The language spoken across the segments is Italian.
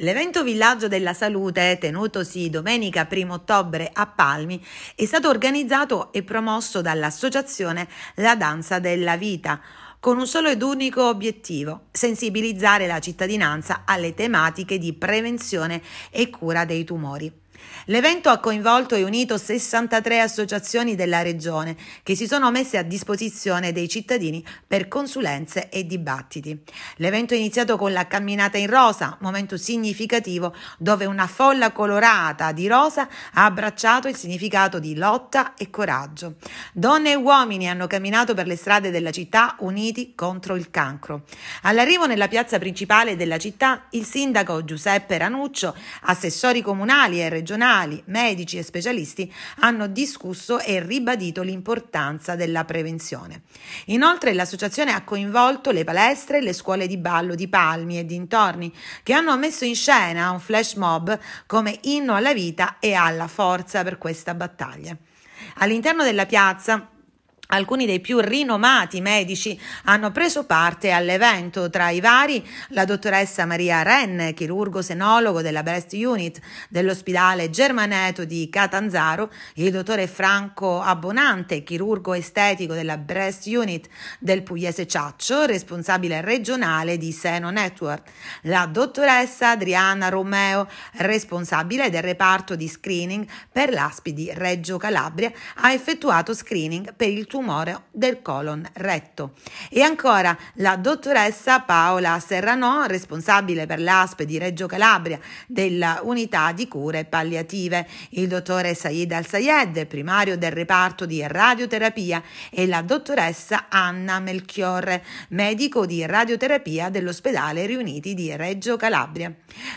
L'evento Villaggio della Salute, tenutosi domenica 1 ottobre a Palmi, è stato organizzato e promosso dall'associazione La Danza della Vita con un solo ed unico obiettivo, sensibilizzare la cittadinanza alle tematiche di prevenzione e cura dei tumori. L'evento ha coinvolto e unito 63 associazioni della regione che si sono messe a disposizione dei cittadini per consulenze e dibattiti. L'evento è iniziato con la camminata in rosa, momento significativo dove una folla colorata di rosa ha abbracciato il significato di lotta e coraggio. Donne e uomini hanno camminato per le strade della città uniti contro il cancro. All'arrivo nella piazza principale della città, il sindaco Giuseppe Ranuccio, assessori comunali e regionali regionali, medici e specialisti hanno discusso e ribadito l'importanza della prevenzione. Inoltre l'associazione ha coinvolto le palestre e le scuole di ballo di Palmi e dintorni che hanno messo in scena un flash mob come inno alla vita e alla forza per questa battaglia. All'interno della piazza Alcuni dei più rinomati medici hanno preso parte all'evento, tra i vari la dottoressa Maria Renne, chirurgo senologo della Breast Unit dell'ospedale Germaneto di Catanzaro, il dottore Franco Abbonante, chirurgo estetico della Breast Unit del Pugliese Ciaccio, responsabile regionale di Seno Network, la dottoressa Adriana Romeo, responsabile del reparto di screening per l'ASPI di Reggio Calabria, ha effettuato screening per il tuo tumore del colon retto. E ancora la dottoressa Paola Serranò, responsabile per l'ASP di Reggio Calabria dell'unità di cure palliative, il dottore Said Al-Sayed, primario del reparto di radioterapia, e la dottoressa Anna Melchiorre, medico di radioterapia dell'ospedale Riuniti di Reggio Calabria.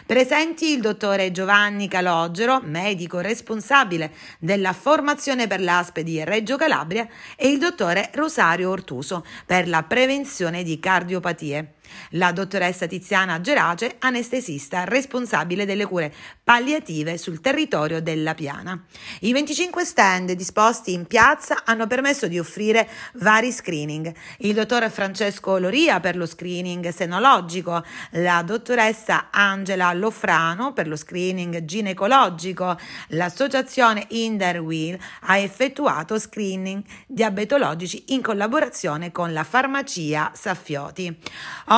Presenti il dottore Giovanni Calogero, medico responsabile della formazione per l'ASP di Reggio Calabria, e e il dottore Rosario Ortuso per la prevenzione di cardiopatie. La dottoressa Tiziana Gerace, anestesista responsabile delle cure palliative sul territorio della Piana. I 25 stand disposti in piazza hanno permesso di offrire vari screening. Il dottor Francesco Loria per lo screening senologico, la dottoressa Angela Lofrano per lo screening ginecologico, l'associazione Inderwheel ha effettuato screening diabetologici in collaborazione con la farmacia Saffioti.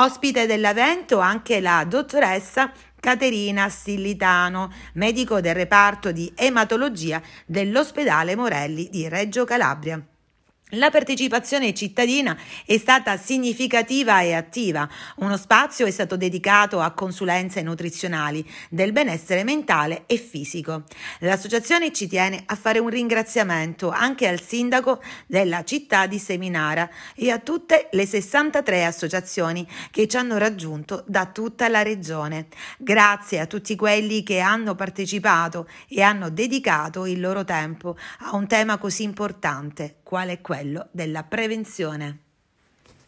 Ospite dell'evento anche la dottoressa Caterina Stillitano, medico del reparto di ematologia dell'ospedale Morelli di Reggio Calabria. La partecipazione cittadina è stata significativa e attiva. Uno spazio è stato dedicato a consulenze nutrizionali del benessere mentale e fisico. L'associazione ci tiene a fare un ringraziamento anche al sindaco della città di Seminara e a tutte le 63 associazioni che ci hanno raggiunto da tutta la regione. Grazie a tutti quelli che hanno partecipato e hanno dedicato il loro tempo a un tema così importante, quale è quello della prevenzione.